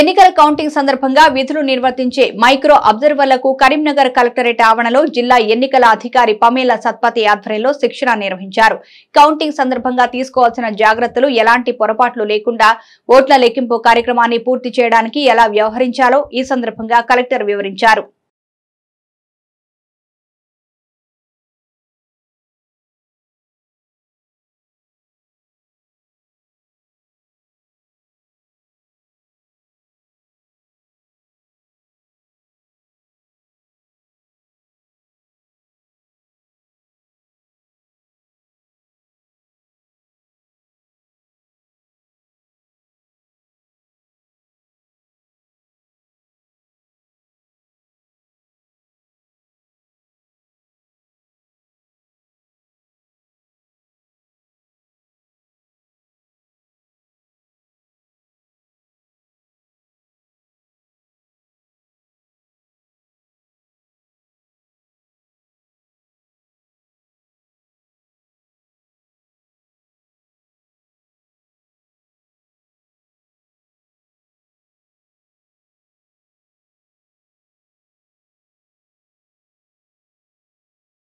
ఎన్నికల కౌంటింగ్ సందర్భంగా విధులు నిర్వర్తించే మైక్రో అబ్జర్వర్లకు కరీంనగర్ కలెక్టరేట్ ఆవరణలో జిల్లా ఎన్నికల అధికారి పమేల సత్పతి ఆధ్వర్యంలో శిక్షణ నిర్వహించారు కౌంటింగ్ సందర్భంగా తీసుకోవాల్సిన జాగ్రత్తలు ఎలాంటి పొరపాట్లు లేకుండా ఓట్ల లెక్కింపు కార్యక్రమాన్ని పూర్తి చేయడానికి ఎలా వ్యవహరించాలో ఈ సందర్భంగా కలెక్టర్ వివరించారు